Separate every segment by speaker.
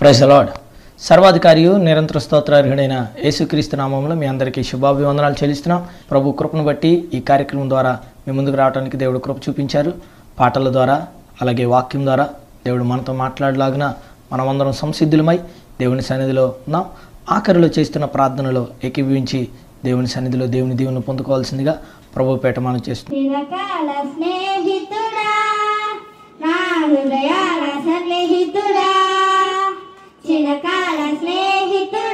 Speaker 1: ప్రైజలాడ్ సర్వాధికారియు నిరంతర స్తోత్రార్హుడైన యేసుక్రీస్తు నామంలో మీ అందరికీ శుభాభివందనాలు చెల్లిస్తున్నాం ప్రభు కృపను బట్టి ఈ కార్యక్రమం ద్వారా మీ ముందుకు రావడానికి దేవుడు కృప చూపించారు పాటల ద్వారా అలాగే వాక్యం ద్వారా దేవుడు మనతో మాట్లాడలాగిన మనమందరం సంసిద్ధులమై దేవుని సన్నిధిలో ఉన్నాం ఆఖరిలో చేస్తున్న ప్రార్థనలో ఏకీభవించి దేవుని సన్నిధిలో దేవుని దీవుని పొందుకోవాల్సిందిగా ప్రభు పేట మనం చేస్తున్నాం చిరకాల స్నేహితుడు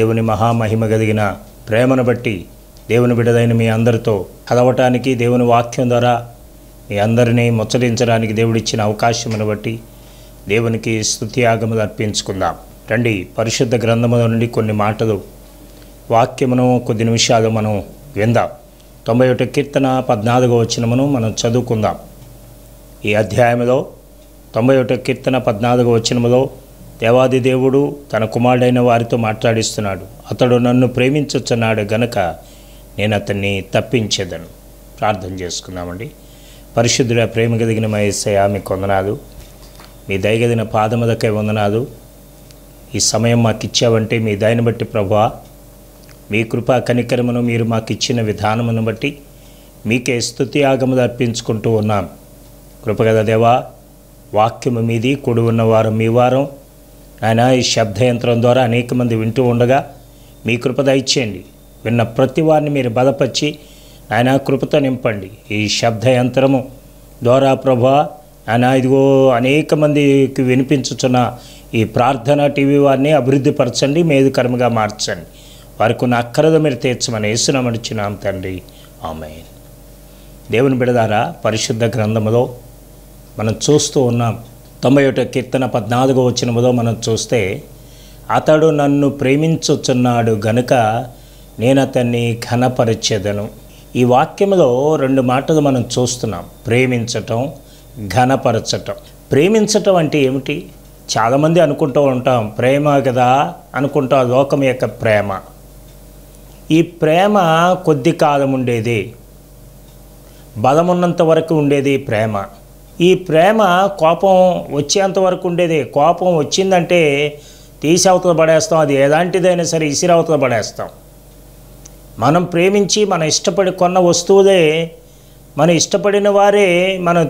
Speaker 1: దేవుని మహామహిమ కలిగిన ప్రేమను బట్టి దేవుని బిడదైన మీ అందరితో కలవటానికి దేవుని వాక్యం ద్వారా మీ అందరినీ ముచ్చరించడానికి దేవుడిచ్చిన అవకాశమును బట్టి దేవునికి స్థుతి ఆగములు అర్పించుకుందాం రండి పరిశుద్ధ గ్రంథముల నుండి కొన్ని మాటలు వాక్యమును కొద్ది నిమిషాలు మనం విందాం తొంభై ఒకటి కీర్తన పద్నాలుగో వచనమును మనం చదువుకుందాం ఈ అధ్యాయంలో తొంభై ఒకటి కీర్తన పద్నాలుగో వచనములో దేవాది దేవుడు తన కుమారుడైన వారితో మాట్లాడిస్తున్నాడు అతడు నన్ను ప్రేమించొచ్చన్నాడు గనక నేను అతన్ని తప్పించేదను ప్రార్థన చేసుకుందామండి పరిశుద్ధుడ ప్రేమ కలిగిన మహేశయ మీకు వందనాదు మీ దయగదిన పాదముదకే వందనాదు ఈ సమయం మాకు ఇచ్చావంటే మీ దయని బట్టి ప్రభా మీ కృపా కనికరమును మీరు మాకు ఇచ్చిన విధానమును బట్టి మీకే స్థుతి ఆగములు అర్పించుకుంటూ ఉన్నాం కృపగద దేవా వాక్యము మీది కూడి ఉన్నవారం మీ వారం ఆయన ఈ శబ్దయంత్రం ద్వారా అనేక మంది వింటూ ఉండగా మీ కృప దయచేయండి విన్న ప్రతి వారిని మీరు బలపరిచి ఆయన కృపతో నింపండి ఈ శబ్దయంత్రము ద్వారా ప్రభా ఆయన ఇదిగో అనేక మందికి వినిపించుచున్న ఈ ప్రార్థన టీవీ వారిని అభివృద్ధి పరచండి మేధుకరముగా మార్చండి వారికి ఉన్న అక్కరద మీరు తీర్చమని వేసునమడిచున్నాం తండ్రి ఆమె దేవుని బిడదారా పరిశుద్ధ గ్రంథములో మనం చూస్తూ ఉన్నాం తొంభై ఒకటి కీర్తన పద్నాలుగో వచ్చినముదో మనం చూస్తే అతడు నన్ను ప్రేమించుచున్నాడు గనుక నేను అతన్ని ఘనపరిచేదను ఈ వాక్యంలో రెండు మాటలు మనం చూస్తున్నాం ప్రేమించటం ఘనపరచటం ప్రేమించటం అంటే ఏమిటి చాలామంది అనుకుంటూ ఉంటాం ప్రేమ కదా అనుకుంటా లోకం యొక్క ప్రేమ ఈ ప్రేమ కొద్ది కాలం ఉండేది బలమున్నంత వరకు ఉండేది ప్రేమ ఈ ప్రేమ కోపం వచ్చేంత వరకు ఉండేది కోపం వచ్చిందంటే తీసి అవతల పడేస్తాం అది ఎలాంటిదైనా సరే ఇసిరి అవతల పడేస్తాం మనం ప్రేమించి మనం ఇష్టపడి కొన్న వస్తువులే మనం ఇష్టపడిన వారే మనం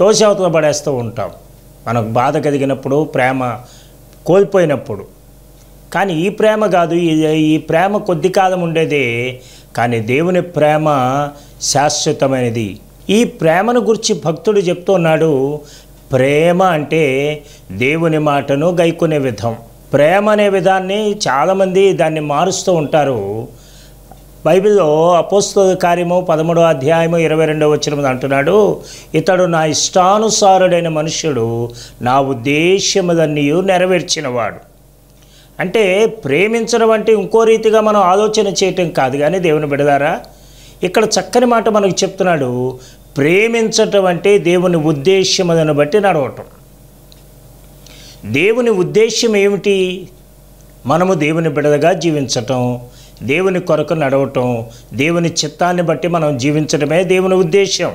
Speaker 1: తోసి అవతల పడేస్తూ ఉంటాం మనకు బాధ కలిగినప్పుడు ప్రేమ కోల్పోయినప్పుడు కానీ ఈ ప్రేమ కాదు ఈ ప్రేమ కొద్ది కాలం ఉండేదే కానీ దేవుని ప్రేమ శాశ్వతమైనది ఈ ప్రేమను గురించి భక్తుడు చెప్తున్నాడు ప్రేమ అంటే దేవుని మాటను గైకునే విధం ప్రేమ అనే విధాన్ని చాలామంది దాన్ని మారుస్తూ ఉంటారు బైబిల్లో అపోస్తుల కార్యము పదమూడో అధ్యాయము ఇరవై రెండవ వచ్చిన అంటున్నాడు ఇతడు నా ఇష్టానుసారుడైన మనుష్యుడు నా ఉద్దేశ్యములన్నీ నెరవేర్చినవాడు అంటే ప్రేమించడం అంటే ఇంకో రీతిగా మనం ఆలోచన చేయటం కాదు కానీ దేవుని బిడదారా ఇక్కడ చక్కని మాట మనకు చెప్తున్నాడు ప్రేమించటం అంటే దేవుని అదని బట్టి నడవటం దేవుని ఉద్దేశ్యం ఏమిటి మనము దేవుని బిడదగా జీవించటం దేవుని కొరకు నడవటం దేవుని చిత్తాన్ని బట్టి మనం జీవించడమే దేవుని ఉద్దేశ్యం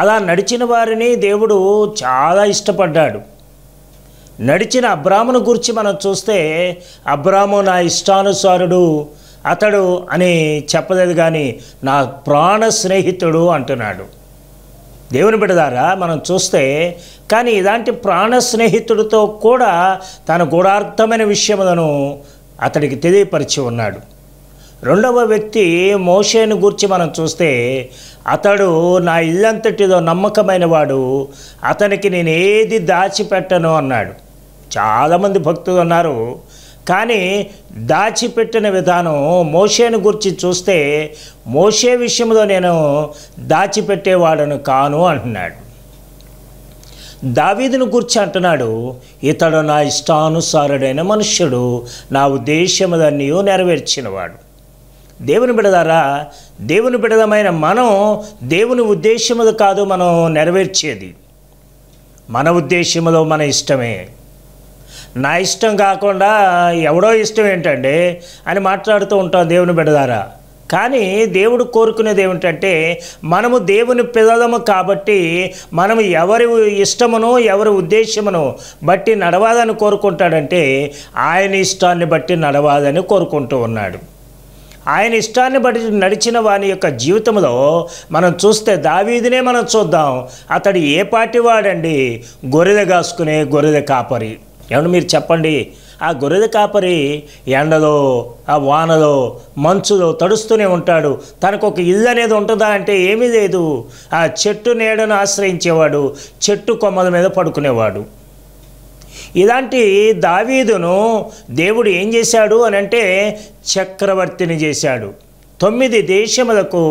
Speaker 1: అలా నడిచిన వారిని దేవుడు చాలా ఇష్టపడ్డాడు నడిచిన అబ్రాహ్మును గురించి మనం చూస్తే అబ్రాము నా ఇష్టానుసారుడు అతడు అని చెప్పలేదు కానీ నా ప్రాణ స్నేహితుడు అంటున్నాడు దేవుని బిడదారా మనం చూస్తే కానీ ఇలాంటి ప్రాణ స్నేహితుడితో కూడా తన గూఢార్థమైన విషయములను అతడికి తెలియపరిచి ఉన్నాడు రెండవ వ్యక్తి మోషేను గురించి మనం చూస్తే అతడు నా ఇల్లంతటిదో నమ్మకమైన వాడు అతనికి నేనేది దాచిపెట్టను అన్నాడు చాలామంది భక్తులు ఉన్నారు కానీ దాచిపెట్టిన విధానం మోషేను గురించి చూస్తే మోషే విషయంలో నేను దాచిపెట్టేవాడను కాను అంటున్నాడు దావీదును గురించి అంటున్నాడు ఇతడు నా ఇష్టానుసారుడైన మనుష్యుడు నా ఉద్దేశములన్నీ నెరవేర్చినవాడు దేవుని బిడదారా దేవుని బిడదమైన మనం దేవుని ఉద్దేశములు కాదు మనం నెరవేర్చేది మన ఉద్దేశములో మన ఇష్టమే నా ఇష్టం కాకుండా ఎవడో ఇష్టం ఏంటండి అని మాట్లాడుతూ ఉంటాం దేవుని బిడదారా కానీ దేవుడు కోరుకునేది ఏమిటంటే మనము దేవుని పిల్లలము కాబట్టి మనం ఎవరి ఇష్టమును ఎవరి ఉద్దేశమును బట్టి నడవాలని కోరుకుంటాడంటే ఆయన ఇష్టాన్ని బట్టి నడవాలని కోరుకుంటూ ఉన్నాడు ఆయన ఇష్టాన్ని బట్టి నడిచిన వాని యొక్క జీవితంలో మనం చూస్తే దావీదినే మనం చూద్దాం అతడు ఏ పాటి వాడండి గొర్రెలు కాసుకునే గొర్రెల కాపరి ఏమన్నా మీరు చెప్పండి ఆ గొర్రెల కాపరి ఎండలో ఆ వానలో మంచులో తడుస్తూనే ఉంటాడు తనకు ఒక ఇల్లు అనేది ఉంటుందా అంటే ఏమీ లేదు ఆ చెట్టు నీడను ఆశ్రయించేవాడు చెట్టు కొమ్మల మీద పడుకునేవాడు ఇలాంటి దావీదును దేవుడు ఏం చేశాడు అని అంటే చక్రవర్తిని చేశాడు తొమ్మిది దేశములకు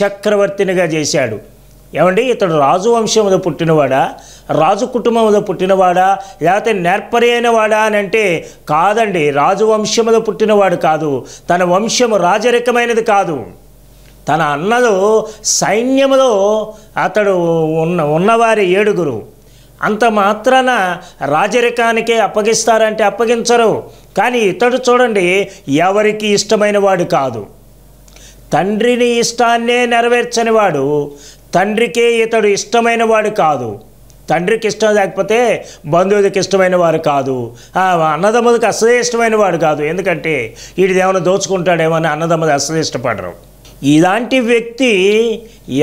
Speaker 1: చక్రవర్తినిగా చేశాడు ఏమండి ఇతడు రాజు వంశంలో పుట్టినవాడా రాజు కుటుంబంలో పుట్టినవాడా లేకపోతే నేర్పరి వాడా అని అంటే కాదండి రాజు వంశంలో పుట్టినవాడు కాదు తన వంశము రాజరికమైనది కాదు తన అన్నలు సైన్యములో అతడు ఉన్న ఉన్నవారి ఏడుగురు అంత మాత్రాన రాజరికానికే అప్పగిస్తారంటే అప్పగించరు కానీ ఇతడు చూడండి ఎవరికి ఇష్టమైన వాడు కాదు తండ్రిని ఇష్టాన్నే నెరవేర్చనివాడు తండ్రికే ఇతడు ఇష్టమైన వాడు కాదు తండ్రికి ఇష్టం లేకపోతే బంధువులకి ఇష్టమైన వారు కాదు అన్నదమ్ములకు అసలే ఇష్టమైన వాడు కాదు ఎందుకంటే వీడిది ఏమైనా దోచుకుంటాడేమో అని అన్నదమ్ములు అసలే ఇష్టపడరు ఇలాంటి వ్యక్తి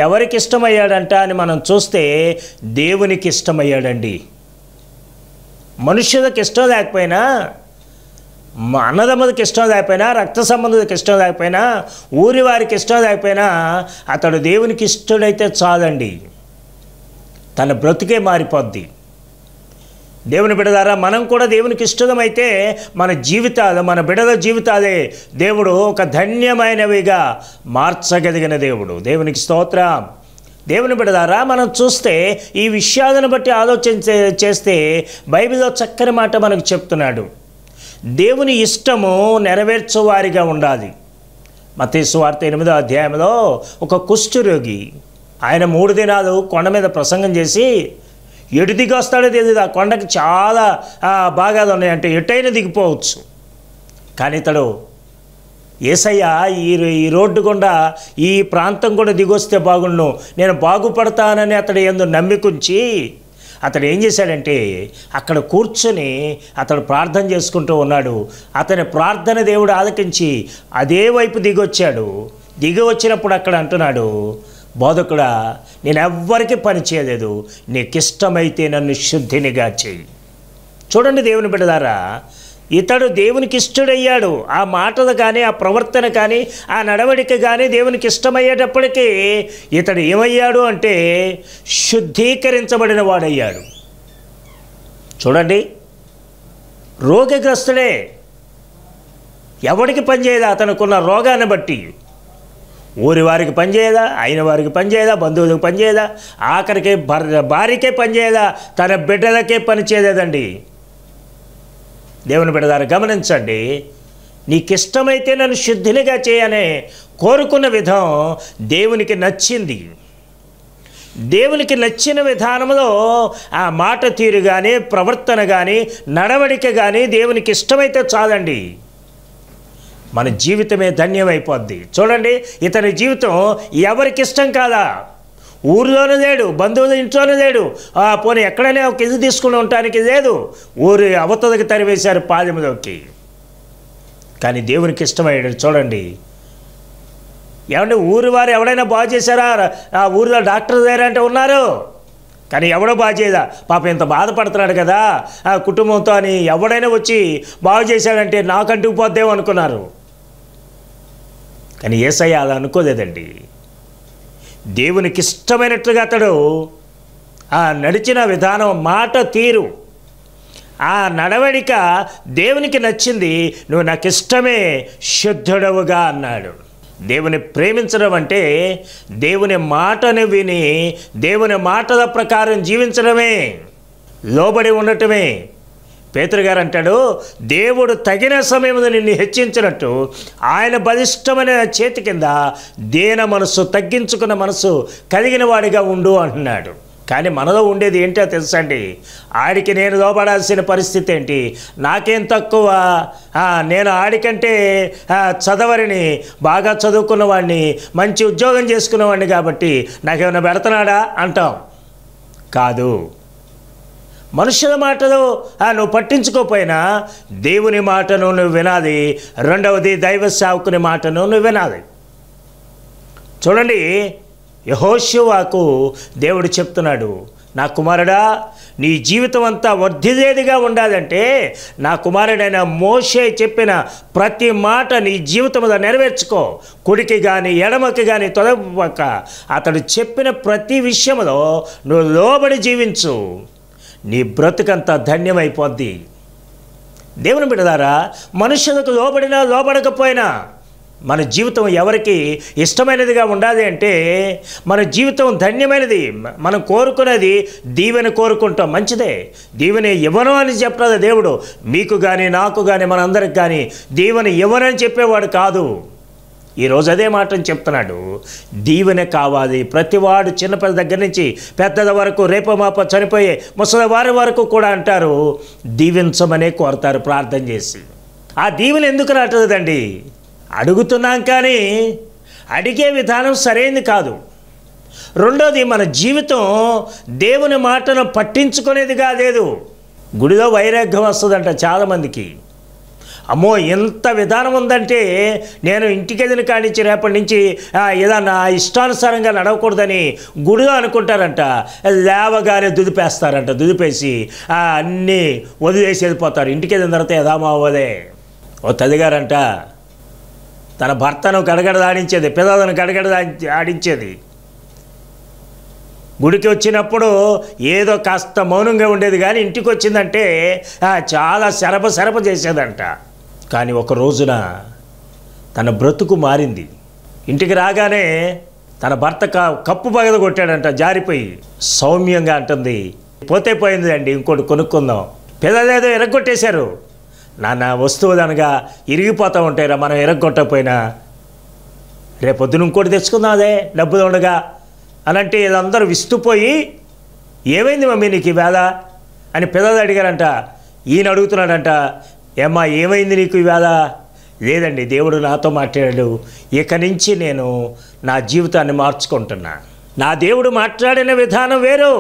Speaker 1: ఎవరికి ఇష్టమయ్యాడంట అని మనం చూస్తే దేవునికి ఇష్టమయ్యాడండి మనుషులకు ఇష్టం లేకపోయినా మా అన్నదమ్మదికి ఇష్టం లేకపోయినా రక్త సంబంధులకు ఇష్టం లేకపోయినా ఊరి వారికి ఇష్టం లేకపోయినా అతడు దేవునికి ఇష్టడైతే చాలండి తన బ్రతికే మారిపోద్ది దేవుని బిడదారా మనం కూడా దేవునికి ఇష్టమైతే మన జీవితాలు మన బిడల జీవితాలే దేవుడు ఒక ధన్యమైనవిగా మార్చగలిగిన దేవుడు దేవునికి స్తోత్ర దేవుని బిడదారా మనం చూస్తే ఈ విషయాలను బట్టి ఆలోచించే చేస్తే బైబిల్లో చక్కని మాట మనకు చెప్తున్నాడు దేవుని ఇష్టము నెరవేర్చేవారిగా ఉండాలి మతీసు వార్త ఎనిమిదో అధ్యాయంలో ఒక కుష్ఠరోగి ఆయన మూడు దినాలు కొండ మీద ప్రసంగం చేసి ఎటు దిగొస్తాడో తెలియదు ఆ కొండకి చాలా భాగాలు ఉన్నాయంటే ఎటైనా దిగిపోవచ్చు కానీ ఇతడు ఏసయ్య ఈ ఈ రోడ్డు గుండా ఈ ప్రాంతం కూడా దిగొస్తే బాగుండు నేను బాగుపడతానని అతడు ఎందు నమ్మికుంచి అతడు ఏం చేశాడంటే అక్కడ కూర్చొని అతడు ప్రార్థన చేసుకుంటూ ఉన్నాడు అతని ప్రార్థన దేవుడు ఆలకించి అదే వైపు దిగొచ్చాడు దిగి వచ్చినప్పుడు అక్కడ అంటున్నాడు బోధకుడా నేను ఎవ్వరికీ పని చేయలేదు నీకిష్టమైతే నన్ను శుద్ధినిగా చేయి చూడండి దేవుని బిడ్డదారా ఇతడు దేవునికి ఇష్టడయ్యాడు ఆ మాటలు కానీ ఆ ప్రవర్తన కానీ ఆ నడవడిక కానీ దేవునికి ఇష్టమయ్యేటప్పటికీ ఇతడు ఏమయ్యాడు అంటే శుద్ధీకరించబడిన వాడయ్యాడు చూడండి రోగగ్రస్తుడే ఎవడికి పనిచేయదా అతనుకున్న రోగాన్ని బట్టి ఊరి వారికి పనిచేయదా అయిన వారికి పనిచేయదా బంధువులకు పనిచేయదా ఆఖరికి భార్యకే పనిచేయదా తన బిడ్డలకే పనిచేయలేదండి దేవుని బిడదారు గమనించండి నీకిష్టమైతే నన్ను శుద్ధినిగా చేయనే కోరుకున్న విధం దేవునికి నచ్చింది దేవునికి నచ్చిన విధానంలో ఆ మాట తీరు కానీ ప్రవర్తన కానీ నడవడిక కానీ దేవునికి ఇష్టమైతే చాలండి మన జీవితమే ధన్యమైపోద్ది చూడండి ఇతని జీవితం ఎవరికి ఇష్టం కాదా ఊరిలోనే లేడు బంధువుల ఇంట్లోనే లేడు పోనీ ఎక్కడనే కింద తీసుకుని ఉండటానికి లేదు ఊరి అవతలకి తరివేశారు పాదములోకి కానీ దేవునికి ఇష్టమయ్యాడు చూడండి ఏమంటే ఊరి వారు ఎవడైనా బాగు చేశారా ఆ ఊరిలో డాక్టర్ లేరంటే ఉన్నారు కానీ ఎవడో బాగు చేయదా పాప ఇంత బాధపడుతున్నాడు కదా ఆ కుటుంబంతో అని ఎవడైనా వచ్చి బాగు చేశాడంటే నాకంటూ పోద్దేమో అనుకున్నారు కానీ ఏసయ్య అలా అనుకోలేదండి దేవునికి ఇష్టమైనట్లుగా అతడు ఆ నడిచిన విధానం మాట తీరు ఆ నడవడిక దేవునికి నచ్చింది నువ్వు నాకు ఇష్టమే శుద్ధుడవుగా అన్నాడు దేవుని ప్రేమించడం అంటే దేవుని మాటను విని దేవుని మాటల ప్రకారం జీవించడమే లోబడి ఉండటమే గారు అంటాడు దేవుడు తగిన సమయంలో నిన్ను హెచ్చించినట్టు ఆయన బలిష్టమైన చేతి కింద దేన మనసు తగ్గించుకున్న మనసు కలిగిన వాడిగా ఉండు అంటున్నాడు కానీ మనలో ఉండేది ఏంటో తెలుసా అండి ఆడికి నేను లోపడాల్సిన పరిస్థితి ఏంటి నాకేం తక్కువ నేను ఆడికంటే చదవరిని బాగా చదువుకున్నవాడిని మంచి ఉద్యోగం చేసుకున్నవాడిని కాబట్టి నాకేమైనా పెడతనాడా అంటాం కాదు మనుషుల మాటలు నువ్వు పట్టించుకోపోయినా దేవుని మాటను నువ్వు వినాలి రెండవది దైవ సావుకుని మాటను నువ్వు వినాలి చూడండి యహోశివాకు దేవుడు చెప్తున్నాడు నా కుమారుడా నీ జీవితం అంతా వర్ధిదేదిగా ఉండాలంటే నా కుమారుడైన మోషే చెప్పిన ప్రతి మాట నీ మీద నెరవేర్చుకో కుడికి కానీ ఎడమకి కానీ తొలగక అతడు చెప్పిన ప్రతి విషయంలో నువ్వు లోబడి జీవించు నీ బ్రతుకంతా ధన్యమైపోద్ది దేవుని బిడదారా మనుషులకు లోబడినా లోబడకపోయినా మన జీవితం ఎవరికి ఇష్టమైనదిగా ఉండాలి అంటే మన జీవితం ధన్యమైనది మనం కోరుకునేది దీవెని కోరుకుంటాం మంచిదే దీవెని ఇవ్వను అని చెప్పలేదు దేవుడు మీకు కానీ నాకు కానీ మనందరికి కానీ దీవెని ఇవ్వనని చెప్పేవాడు కాదు ఈరోజు అదే మాటను చెప్తున్నాడు దీవెన కావాలి ప్రతివాడు చిన్నపిల్ల దగ్గర నుంచి పెద్దల వరకు రేప మాప చనిపోయే ముసలివారి వరకు కూడా అంటారు దీవించమనే కోరతారు ప్రార్థన చేసి ఆ దీవెన ఎందుకు రాటదండి అడుగుతున్నాం కానీ అడిగే విధానం సరైనది కాదు రెండోది మన జీవితం దేవుని మాటను పట్టించుకునేదిగా లేదు గుడిలో వైరాగ్యం వస్తుందంట చాలామందికి అమ్మో ఇంత విధానం ఉందంటే నేను ఇంటికి ఎదిన కానించి రేపటి నుంచి ఏదన్నా ఇష్టానుసారంగా నడవకూడదని గుడిగా అనుకుంటారంట లేవగానే దుదిపేస్తారంట దుదిపేసి అన్నీ వదిలేసి వెళ్ళిపోతారు ఇంటికి ఎదిన తర్వాత యథామావోదే ఓ తల్లిగారంట తన భర్తను గడగడ ఆడించేది పిల్లలను గడగడ ఆడించేది గుడికి వచ్చినప్పుడు ఏదో కాస్త మౌనంగా ఉండేది కానీ ఇంటికి వచ్చిందంటే చాలా శరప శరప చేసేదంట కానీ ఒక రోజున తన బ్రతుకు మారింది ఇంటికి రాగానే తన భర్త కప్పు బగద కొట్టాడంట జారిపోయి సౌమ్యంగా అంటుంది పోతే పోయింది అండి ఇంకోటి కొనుక్కుందాం పిల్లలేదో ఎరగొట్టేశారు నాన్న వస్తువు అనగా ఇరిగిపోతూ ఉంటాయిరా మనం ఎరగొట్టకపోయినా రేపొద్దున ఇంకోటి తెచ్చుకుందాం అదే డబ్బులు ఉండగా అంటే వీళ్ళందరూ విస్తుపోయి ఏమైంది మమ్మీ నీకు ఈ వేళ అని పిల్లలు అడిగారంట ఈయన అడుగుతున్నాడంట ఏమ్మా ఏమైంది నీకు ఇవాళ లేదండి దేవుడు నాతో మాట్లాడాడు ఇక నుంచి నేను నా జీవితాన్ని మార్చుకుంటున్నా నా దేవుడు మాట్లాడిన విధానం వేరు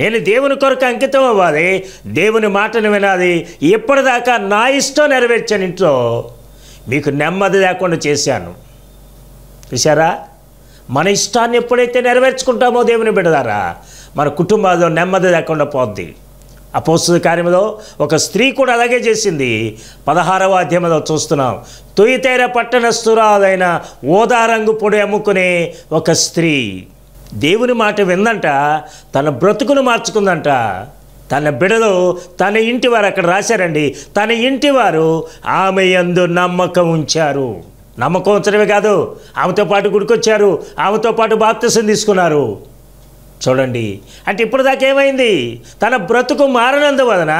Speaker 1: నేను దేవుని కొరకు అంకితం అవ్వాలి దేవుని మాటను వినాలి ఎప్పటిదాకా నా ఇష్టం నెరవేర్చాను ఇంట్లో మీకు నెమ్మది లేకుండా చేశాను చూసారా మన ఇష్టాన్ని ఎప్పుడైతే నెరవేర్చుకుంటామో దేవుని బిడదారా మన కుటుంబాల్లో నెమ్మది లేకుండా పోద్ది అపోస్తుల కార్యములో ఒక స్త్రీ కూడా అలాగే చేసింది పదహారవ అధ్యాయంలో చూస్తున్నాం తొయితేర పట్టణ ఓదా రంగు పొడి అమ్ముకునే ఒక స్త్రీ దేవుని మాట విందంట తన బ్రతుకును మార్చుకుందంట తన బిడలు తన ఇంటి వారు అక్కడ రాశారండి తన ఇంటి వారు ఆమె ఎందు నమ్మకం ఉంచారు నమ్మకం ఉంచడమే కాదు ఆమెతో పాటు గుడికొచ్చారు ఆమెతో పాటు బాప్తసం తీసుకున్నారు చూడండి అంటే ఇప్పుడు దాకా ఏమైంది తన బ్రతుకు మారినందువలన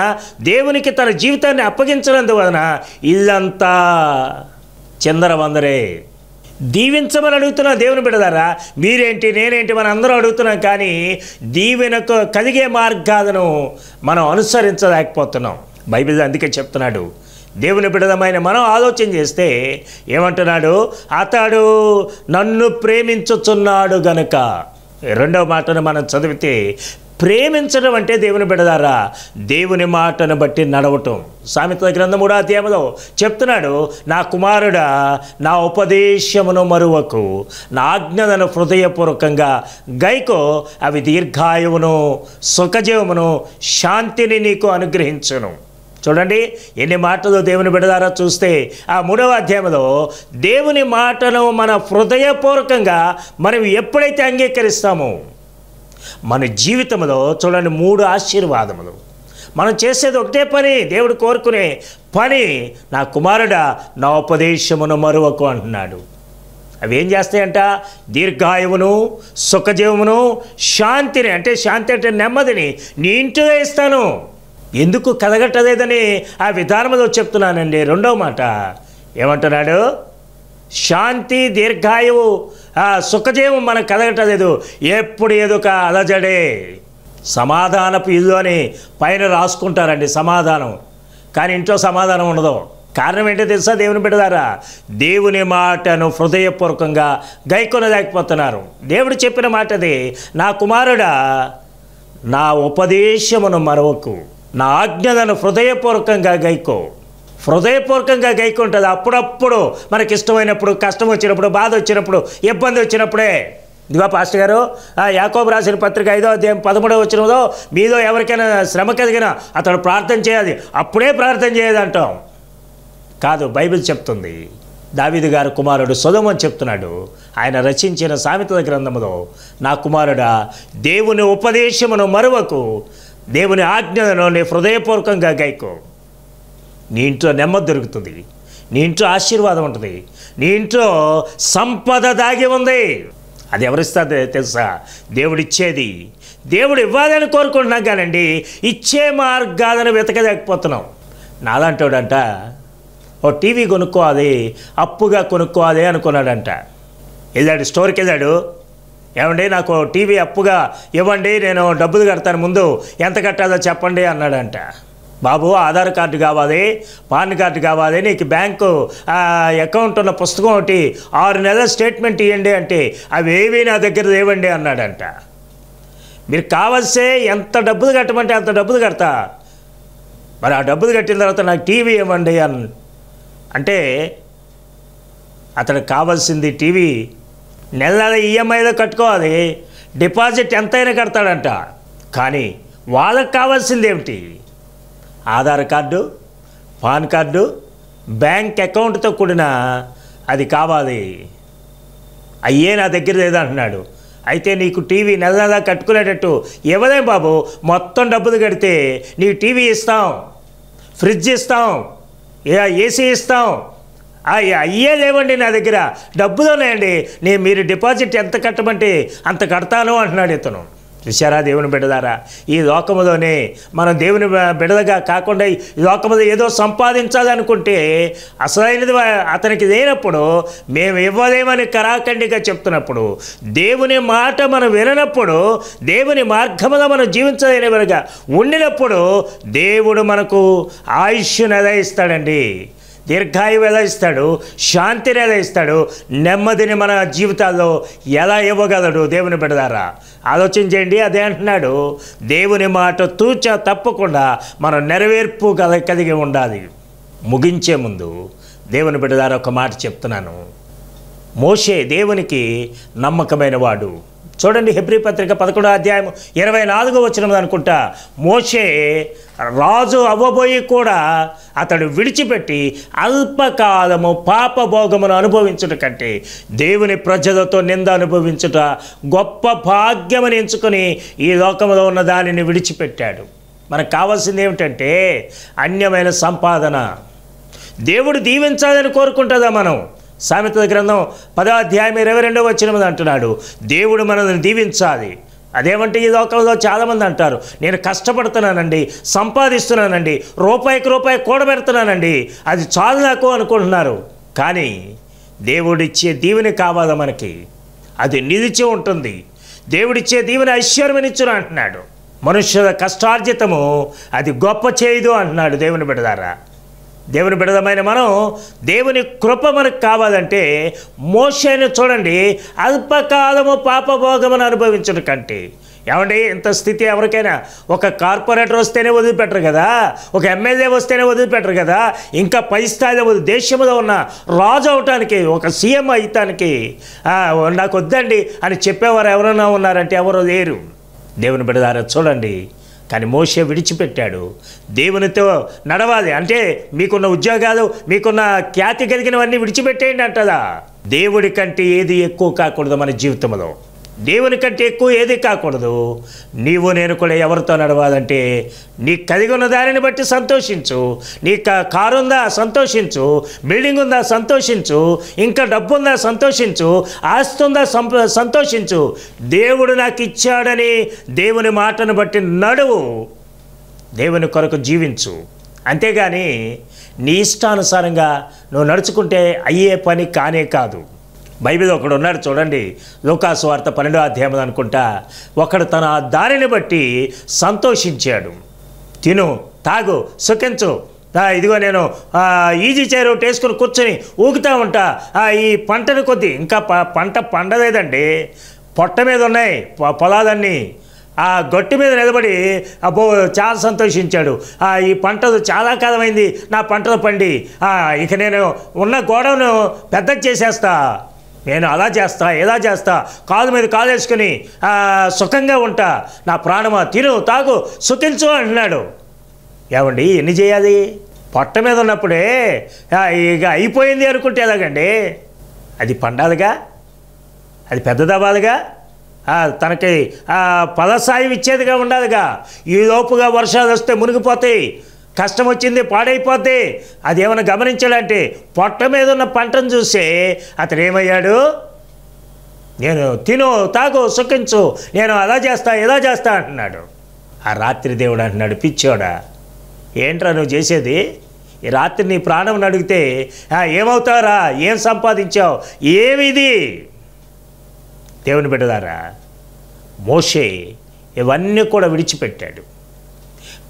Speaker 1: దేవునికి తన జీవితాన్ని అప్పగించినందువలన ఇల్లంతా చందరవందరే దీవించమని అడుగుతున్నా దేవుని బిడదారా మీరేంటి నేనేంటి మనం అందరూ అడుగుతున్నాం కానీ దీవెనకు కలిగే మార్గాలను మనం అనుసరించలేకపోతున్నాం బైబిల్ అందుకే చెప్తున్నాడు దేవుని బిడదమైన మనం ఆలోచన చేస్తే ఏమంటున్నాడు అతడు నన్ను ప్రేమించుచున్నాడు గనుక రెండవ మాటను మనం చదివితే ప్రేమించడం అంటే దేవుని బిడదారా దేవుని మాటను బట్టి నడవటం సామెత గ్రంథం కూడా తేమలో చెప్తున్నాడు నా కుమారుడా నా ఉపదేశమును మరువకు నా ఆజ్ఞలను హృదయపూర్వకంగా గైకో అవి దీర్ఘాయువును సుఖజీవమును శాంతిని నీకు అనుగ్రహించను చూడండి ఎన్ని మాటలు దేవుని బిడదారా చూస్తే ఆ మూడవ అధ్యాయంలో దేవుని మాటను మన హృదయపూర్వకంగా మనం ఎప్పుడైతే అంగీకరిస్తామో మన జీవితంలో చూడండి మూడు ఆశీర్వాదములు మనం చేసేది ఒకటే పని దేవుడు కోరుకునే పని నా కుమారుడ నా ఉపదేశమును మరువకు అంటున్నాడు అవి ఏం చేస్తాయంట దీర్ఘాయువును సుఖజీవమును శాంతిని అంటే శాంతి అంటే నెమ్మదిని నీ ఇంటిగా ఇస్తాను ఎందుకు కదగట్టలేదని ఆ విధానంలో చెప్తున్నానండి రెండవ మాట ఏమంటున్నాడు శాంతి దీర్ఘాయువు సుఖజీవం మనకు కదగట్టలేదు ఎప్పుడు ఒక అలజడే సమాధానపు ఇల్లు అని పైన రాసుకుంటారండి సమాధానం కానీ ఇంట్లో సమాధానం ఉండదు కారణం ఏంటో తెలుసా దేవుని బిడ్డదారా దేవుని మాటను హృదయపూర్వకంగా గైకొనలేకపోతున్నారు దేవుడు చెప్పిన మాటది నా కుమారుడా నా ఉపదేశమును మరవకు నా ఆజ్ఞలను హృదయపూర్వకంగా గైకో హృదయపూర్వకంగా గైకుంటుంది అప్పుడప్పుడు మనకి ఇష్టమైనప్పుడు కష్టం వచ్చినప్పుడు బాధ వచ్చినప్పుడు ఇబ్బంది వచ్చినప్పుడే ఇదిగో పాస్టర్ గారు యాకోబు రాసిన పత్రిక ఐదో అధ్యాయం పదమూడో వచ్చినదో మీదో ఎవరికైనా శ్రమ కలిగిన అతడు ప్రార్థన చేయాలి అప్పుడే ప్రార్థన చేయదంటాం కాదు బైబిల్ చెప్తుంది దావిది గారు కుమారుడు సుధమని చెప్తున్నాడు ఆయన రచించిన సామెతల గ్రంథములో నా కుమారుడా దేవుని ఉపదేశమును మరువకు దేవుని ఆజ్ఞలను నీ హృదయపూర్వకంగా గైకో నీ ఇంట్లో నెమ్మది దొరుకుతుంది నీ ఇంట్లో ఆశీర్వాదం ఉంటుంది నీ ఇంట్లో సంపద దాగి ఉంది అది ఎవరిస్తుంది తెలుసా దేవుడిచ్చేది దేవుడు ఇవ్వాలని కోరుకుంటున్నాం కానండి ఇచ్చే మార్గాలను వెతకలేకపోతున్నాం నాలాంటోడంట ఓ టీవీ కొనుక్కోవాలి అప్పుగా కొనుక్కోవాలి అనుకున్నాడంట వెళ్ళాడు స్టోర్కి వెళ్ళాడు ఏమండి నాకు టీవీ అప్పుగా ఇవ్వండి నేను డబ్బులు కడతాను ముందు ఎంత కట్టాలో చెప్పండి అన్నాడంట బాబు ఆధార్ కార్డు కావాలి పాన్ కార్డు కావాలి నీకు బ్యాంకు అకౌంట్ ఉన్న పుస్తకం ఒకటి ఆరు నెలల స్టేట్మెంట్ ఇవ్వండి అంటే అవి ఏవి నా దగ్గర లేవండి అన్నాడంట మీరు కావలసే ఎంత డబ్బులు కట్టమంటే అంత డబ్బులు కడతా మరి ఆ డబ్బులు కట్టిన తర్వాత నాకు టీవీ ఇవ్వండి అన్ అంటే అతనికి కావాల్సింది టీవీ నెల నెల ఈఎంఐలో కట్టుకోవాలి డిపాజిట్ ఎంతైనా కడతాడంట కానీ వాళ్ళకి కావాల్సింది ఏమిటి Aadhaar card pan card bank అకౌంట్తో కూడిన అది కావాలి అయ్యే నా దగ్గర లేదంటున్నాడు అయితే నీకు టీవీ నెల నెల కట్టుకునేటట్టు ఇవ్వలేం బాబు మొత్తం డబ్బులు కడితే నీకు టీవీ ఇస్తాం ఫ్రిడ్జ్ ఇస్తాం ఏసీ ఇస్తాం అయ్యే లేవండి నా దగ్గర అండి నేను మీరు డిపాజిట్ ఎంత కట్టమంటే అంత కడతాను అంటున్నాడు ఇతను చూసారా దేవుని బిడ్డదారా ఈ లోకములోనే మనం దేవుని బిడదగా కాకుండా ఈ లోకములో ఏదో సంపాదించాలనుకుంటే అసలైనది అతనికి లేనప్పుడు మేము ఇవ్వలేమని కరాఖండిగా చెప్తున్నప్పుడు దేవుని మాట మనం వినప్పుడు దేవుని మార్గంలో మనం వినగా ఉండినప్పుడు దేవుడు మనకు ఆయుష్ నిదయిస్తాడండి ఇస్తాడండి దీర్ఘాయువు ఎలా ఇస్తాడు శాంతిని ఎలా ఇస్తాడు నెమ్మదిని మన జీవితాల్లో ఎలా ఇవ్వగలడు దేవుని పెడదారా ఆలోచన చేయండి అదే అంటున్నాడు దేవుని మాట తూచ తప్పకుండా మనం నెరవేర్పు కల కలిగి ఉండాలి ముగించే ముందు దేవుని బిడదారా ఒక మాట చెప్తున్నాను మోషే దేవునికి నమ్మకమైన వాడు చూడండి హెబ్రి పత్రిక పదకొండో అధ్యాయం ఇరవై నాలుగో వచ్చినది అనుకుంటా మోషే రాజు అవ్వబోయి కూడా అతడు విడిచిపెట్టి అల్పకాలము పాపభోగమును అనుభవించుట కంటే దేవుని ప్రజలతో నింద అనుభవించుట గొప్ప భాగ్యమని ఎంచుకొని ఈ లోకంలో ఉన్న దానిని విడిచిపెట్టాడు మనకు కావాల్సింది ఏమిటంటే అన్యమైన సంపాదన దేవుడు దీవించాలని కోరుకుంటుందా మనం సామెత గ్రంథం పదో అధ్యాయం ఇరవై రెండో వచ్చినది అంటున్నాడు దేవుడు మనల్ని దీవించాలి అదేమంటే ఈ లోకంలో చాలామంది అంటారు నేను కష్టపడుతున్నానండి సంపాదిస్తున్నానండి రూపాయికి రూపాయి కూడబెడుతున్నానండి అది చాలు నాకు అనుకుంటున్నారు కానీ దేవుడిచ్చే దీవెని కావాలి మనకి అది నిలిచి ఉంటుంది దేవుడిచ్చే దీవెని ఐశ్వర్యమనిచ్చును అంటున్నాడు మనుష్యుల కష్టార్జితము అది గొప్ప చేయదు అంటున్నాడు దేవుని బిడదారా దేవుని బిడదమైన మనం దేవుని కృప మనకు కావాలంటే మోషేని చూడండి అల్పకాలము పాపభోగమని అనుభవించడం కంటే ఏమండి ఇంత స్థితి ఎవరికైనా ఒక కార్పొరేటర్ వస్తేనే వదిలిపెట్టరు కదా ఒక ఎమ్మెల్యే వస్తేనే వదిలిపెట్టరు కదా ఇంకా పై స్థాయిలో దేశంలో ఉన్న రాజు అవటానికి ఒక సీఎం అయితానికి నాకు వద్దండి అని చెప్పేవారు ఎవరైనా ఉన్నారంటే ఎవరో లేరు దేవుని బిడదారా చూడండి కానీ మోసే విడిచిపెట్టాడు దేవునితో నడవాలి అంటే మీకున్న ఉద్యోగాలు మీకున్న ఖ్యాతి కలిగినవన్నీ విడిచిపెట్టేయండి అంటదా దేవుడి కంటే ఏది ఎక్కువ కాకూడదు మన జీవితంలో దేవుని కంటే ఎక్కువ ఏది కాకూడదు నీవు నేను కూడా ఎవరితో నడవాలంటే నీ కలిగిన దానిని బట్టి సంతోషించు నీ కారు ఉందా సంతోషించు బిల్డింగ్ ఉందా సంతోషించు ఇంకా డబ్బు ఉందా సంతోషించు ఆస్తి ఉందా సంతోషించు దేవుడు నాకు ఇచ్చాడని దేవుని మాటను బట్టి నడువు దేవుని కొరకు జీవించు అంతేగాని నీ ఇష్టానుసారంగా నువ్వు నడుచుకుంటే అయ్యే పని కానే కాదు బైబిల్ ఒకడు ఉన్నాడు చూడండి లోకాసు వార్త పన్నెండో అధ్యాయం అనుకుంటా ఒకడు తన దారిని బట్టి సంతోషించాడు తిను తాగు సుఖించు ఇదిగో నేను ఈజీ చైర్ ఒకటి వేసుకుని కూర్చొని ఊగుతూ ఉంటా ఈ పంటను కొద్ది ఇంకా పంట పండలేదండి పొట్ట మీద ఉన్నాయి పొలాలన్నీ ఆ గట్టు మీద నిలబడి అబ్బో చాలా సంతోషించాడు ఈ పంటలు చాలా కాలమైంది నా పంటలు పండి ఇక నేను ఉన్న గోడను పెద్దది చేసేస్తా నేను అలా చేస్తా ఇలా చేస్తా కాలు మీద కాలేసుకుని సుఖంగా ఉంటా నా ప్రాణమా తిను తాగు సుఖించు అంటున్నాడు ఏమండి ఎన్ని చేయాలి పొట్ట మీద ఉన్నప్పుడే ఇక అయిపోయింది అనుకుంటే ఎలాగండి అది పండాలిగా అది పెద్దదవ్వాలిగా తనకి పదసాయం ఇచ్చేదిగా ఉండాలిగా ఈ లోపుగా వర్షాలు వస్తే మునిగిపోతాయి కష్టం వచ్చింది పాడైపోద్ది అదేమైనా గమనించాలంటే పొట్ట మీద ఉన్న పంటను చూసే అతడు ఏమయ్యాడు నేను తిను తాగు సుఖించు నేను అలా చేస్తా ఇలా చేస్తా అంటున్నాడు ఆ రాత్రి దేవుడు అంటున్నాడు పిచ్చోడా ఏంట్రా నువ్వు చేసేది ఈ రాత్రి నీ ప్రాణం అడిగితే ఏమవుతారా ఏం సంపాదించావు ఏమిది దేవుని బిడ్డదారా మోషే ఇవన్నీ కూడా విడిచిపెట్టాడు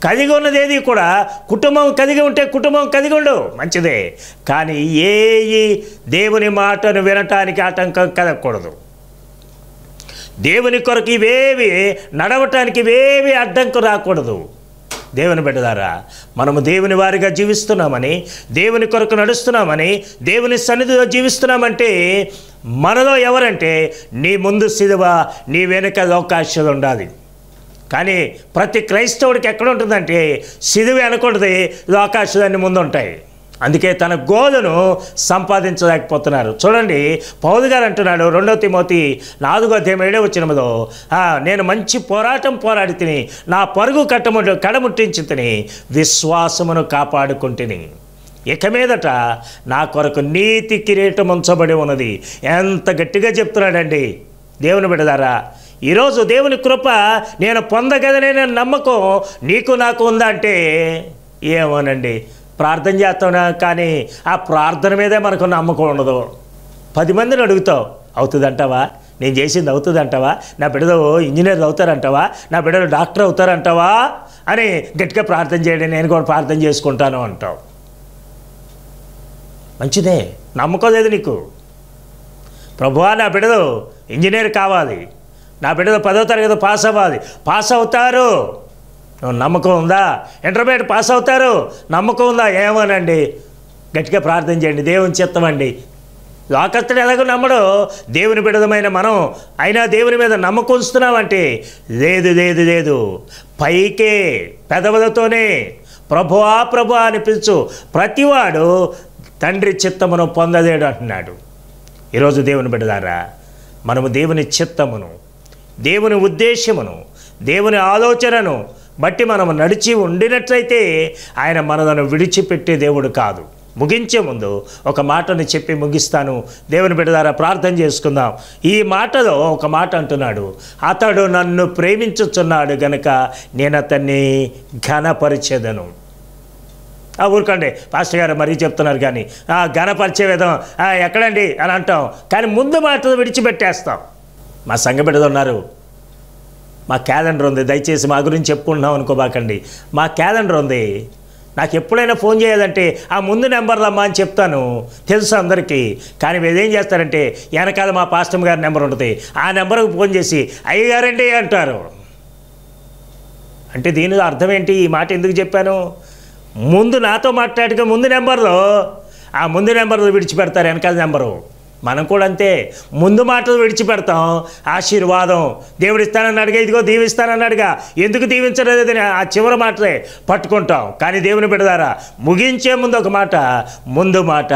Speaker 1: కదిగి ఉన్నదేది కూడా కుటుంబం కదిగి ఉంటే కుటుంబం కదిగి ఉండవు మంచిదే కానీ ఏ దేవుని మాటను వినటానికి ఆటంకం కలగకూడదు దేవుని కొరకు ఇవేవి నడవటానికి ఇవేవి అడ్డంకు రాకూడదు దేవుని బిడ్డదారా మనము దేవుని వారిగా జీవిస్తున్నామని దేవుని కొరకు నడుస్తున్నామని దేవుని సన్నిధిలో జీవిస్తున్నామంటే మనలో ఎవరంటే నీ ముందు సిలువ నీ వెనుక అవకాశాలు ఉండాలి కానీ ప్రతి క్రైస్తవుడికి ఎక్కడ ఉంటుందంటే ఇది ఆకాశదాన్ని ముందు ఉంటాయి అందుకే తన గోలును సంపాదించలేకపోతున్నారు చూడండి పౌలు గారు అంటున్నాడు రెండో తిమోతి నాలుగో అధ్యాయం ఏడో వచ్చినదో నేను మంచి పోరాటం పోరాడి తిని నా పరుగు కట్టము కడముట్టించి తిని విశ్వాసమును కాపాడుకుంటుని ఇక మీదట నా కొరకు నీతి కిరీటం ఉంచబడి ఉన్నది ఎంత గట్టిగా చెప్తున్నాడండి దేవుని బిడదారా ఈరోజు దేవుని కృప నేను పొందగదనే నమ్మకం నీకు నాకు ఉందా అంటే ఏమోనండి ప్రార్థన చేస్తావునా కానీ ఆ ప్రార్థన మీదే మనకు నమ్మకం ఉండదు పది మందిని అడుగుతావు అవుతుందంటావా నేను చేసింది అవుతుందంటావా నా బిడ్డలు ఇంజనీర్ అవుతారంటావా నా బిడ్డలు డాక్టర్ అవుతారంటావా అని గట్టిగా ప్రార్థన చేయండి నేను కూడా ప్రార్థన చేసుకుంటాను అంటావు మంచిదే నమ్మకం లేదు నీకు ప్రభువా నా బిడ్డలు ఇంజనీర్ కావాలి నా బిడ్డ పదో తరగతి పాస్ అవ్వాలి పాస్ అవుతారు నమ్మకం ఉందా ఇంటర్మీడియట్ పాస్ అవుతారు నమ్మకం ఉందా ఏమోనండి గట్టిగా ప్రార్థన చేయండి దేవుని చిత్తమండి లోకస్తుడు ఎలాగో నమ్మడు దేవుని బిడదమైన మనం అయినా దేవుని మీద నమ్మకం నమ్మకుంచుతున్నామంటే లేదు లేదు లేదు పైకే పెదవులతోనే ప్రభువా ప్రభు అని పిలుచు ప్రతివాడు తండ్రి చిత్తమును పొందలేడు అంటున్నాడు ఈరోజు దేవుని బిడ్డదారా మనము దేవుని చిత్తమును దేవుని ఉద్దేశ్యమును దేవుని ఆలోచనను బట్టి మనము నడిచి ఉండినట్లయితే ఆయన మనలను విడిచిపెట్టే దేవుడు కాదు ముగించే ముందు ఒక మాటను చెప్పి ముగిస్తాను దేవుని బిడ్డదారా ప్రార్థన చేసుకుందాం ఈ మాటలో ఒక మాట అంటున్నాడు అతడు నన్ను ప్రేమించుచున్నాడు గనక నేను అతన్ని ఘనపరిచేదను ఆ ఊరుకోండి పాస్టర్ గారు మరీ చెప్తున్నారు కానీ ఘనపరిచే విధం ఎక్కడండి అని అంటాం కానీ ముందు మాట విడిచిపెట్టేస్తాం మా సంఘబిడ్డలు ఉన్నారు మా క్యాలెండర్ ఉంది దయచేసి మా గురించి చెప్పుకుంటున్నాం అనుకోబాకండి మా క్యాలెండర్ ఉంది నాకు ఎప్పుడైనా ఫోన్ చేయాలంటే ఆ ముందు నెంబర్లు అని చెప్తాను తెలుసు అందరికీ కానీ ఏం చేస్తారంటే వెనకాల మా పాస్టమ్ గారి నెంబర్ ఉంటుంది ఆ నెంబర్కి ఫోన్ చేసి అయ్యగారండి అంటారు అంటే దీని అర్థం ఏంటి ఈ మాట ఎందుకు చెప్పాను ముందు నాతో మాట్లాడక ముందు నెంబర్లో ఆ ముందు నెంబర్లు విడిచిపెడతారు వెనకాల నెంబరు మనం కూడా అంతే ముందు మాటలు విడిచిపెడతాం ఆశీర్వాదం అడిగా ఇదిగో అడిగా ఎందుకు దీవించలేదని ఆ చివరి మాటలే పట్టుకుంటాం కానీ దేవుని పెడదారా ముగించే ముందు ఒక మాట ముందు మాట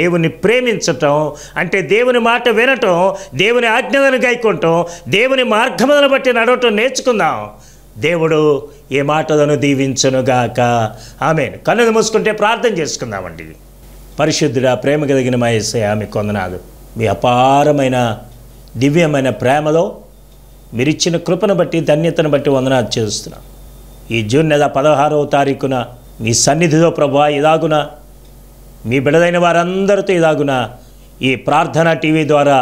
Speaker 1: దేవుని ప్రేమించటం అంటే దేవుని మాట వినటం దేవుని ఆజ్ఞలను గైకుంటాం దేవుని మార్గములను బట్టి నడవటం నేర్చుకుందాం దేవుడు ఏ మాటలను దీవించనుగాక ఆమె కన్నులు మూసుకుంటే ప్రార్థన చేసుకుందామండి పరిశుద్ధుడా ప్రేమ కలిగిన మా ఏసయ మీకు కొందనాలు మీ అపారమైన దివ్యమైన ప్రేమలో మీరిచ్చిన కృపను బట్టి ధన్యతను బట్టి వందనాలు చేస్తున్నాం ఈ జూన్ నెల పదహారవ తారీఖున మీ సన్నిధిలో ప్రభా ఇలాగున మీ బిడదైన వారందరితో ఇలాగున ఈ ప్రార్థన టీవీ ద్వారా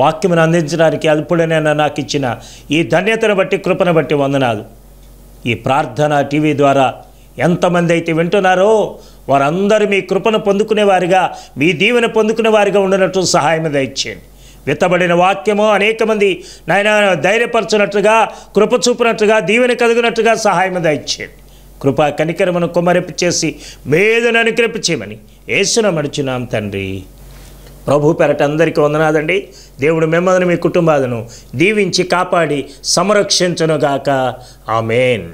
Speaker 1: వాక్యమును అందించడానికి అల్పుడనైనా నాకు ఇచ్చిన ఈ ధన్యతను బట్టి కృపను బట్టి వందనాలు ఈ ప్రార్థన టీవీ ద్వారా ఎంతమంది అయితే వింటున్నారో వారందరూ మీ కృపను పొందుకునేవారిగా మీ దీవెన పొందుకునేవారిగా ఉండనట్టు సహాయం దయచేయండి విత్తబడిన వాక్యము అనేక మంది నాయన ధైర్యపరచినట్టుగా కృప చూపినట్టుగా దీవెన కలిగినట్టుగా సహాయం దయచేయండి కృపా కనికరమును కుమరింపు చేసి మేదను చేయమని ఏసున మడిచున్నాం తండ్రి ప్రభు పెరట అందరికీ వందనాదండి దేవుడు మిమ్మల్ని మీ కుటుంబాలను దీవించి కాపాడి సంరక్షించనుగాక ఆమెన్